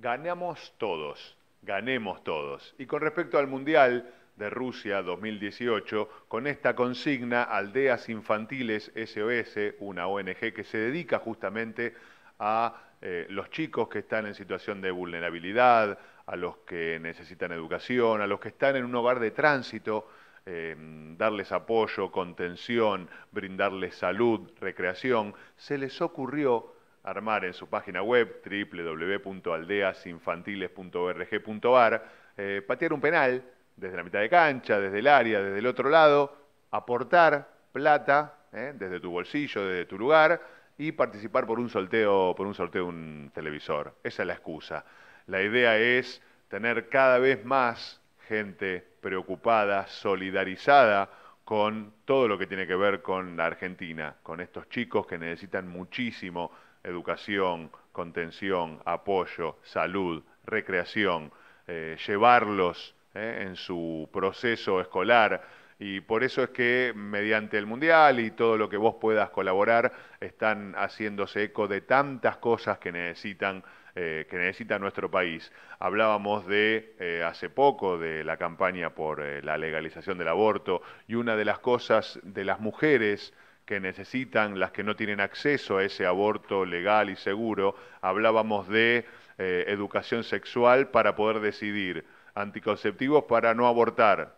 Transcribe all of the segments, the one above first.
ganamos todos, ganemos todos. Y con respecto al Mundial de Rusia 2018, con esta consigna Aldeas Infantiles SOS, una ONG que se dedica justamente a eh, los chicos que están en situación de vulnerabilidad, a los que necesitan educación, a los que están en un hogar de tránsito, em, darles apoyo, contención, brindarles salud, recreación, se les ocurrió armar en su página web www.aldeasinfantiles.org.ar, eh, patear un penal desde la mitad de cancha, desde el área, desde el otro lado, aportar plata eh, desde tu bolsillo, desde tu lugar y participar por un sorteo, por un sorteo de un televisor. Esa es la excusa. La idea es tener cada vez más gente preocupada, solidarizada con todo lo que tiene que ver con la Argentina, con estos chicos que necesitan muchísimo educación, contención, apoyo, salud, recreación, eh, llevarlos eh, en su proceso escolar. Y por eso es que mediante el Mundial y todo lo que vos puedas colaborar, están haciéndose eco de tantas cosas que necesitan eh, que necesita nuestro país. Hablábamos de hace poco de la campaña por la legalización del aborto y una de las cosas de las mujeres que necesitan, las que no tienen acceso a ese aborto legal y seguro. Hablábamos de eh, educación sexual para poder decidir, anticonceptivos para no abortar,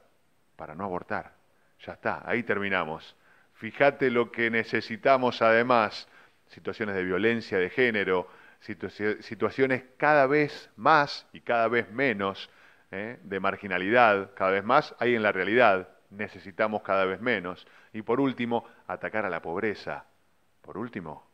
para no abortar. Ya está, ahí terminamos. Fíjate lo que necesitamos además, situaciones de violencia de género, situaciones cada vez más y cada vez menos eh, de marginalidad, cada vez más hay en la realidad, necesitamos cada vez menos. Y por último, atacar a la pobreza. Por último,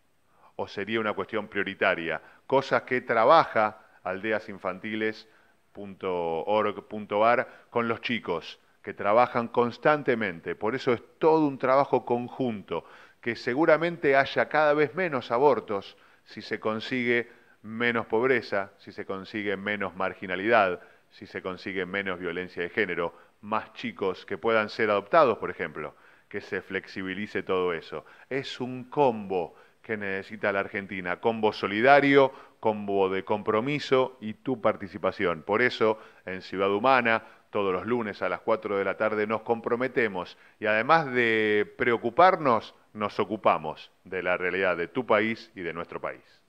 o sería una cuestión prioritaria, Cosas que trabaja aldeasinfantiles.org.ar con los chicos, que trabajan constantemente. Por eso es todo un trabajo conjunto, que seguramente haya cada vez menos abortos si se consigue menos pobreza, si se consigue menos marginalidad, si se consigue menos violencia de género, más chicos que puedan ser adoptados, por ejemplo, que se flexibilice todo eso. Es un combo que necesita la Argentina, combo solidario, combo de compromiso y tu participación. Por eso, en Ciudad Humana, todos los lunes a las 4 de la tarde nos comprometemos y además de preocuparnos, nos ocupamos de la realidad de tu país y de nuestro país.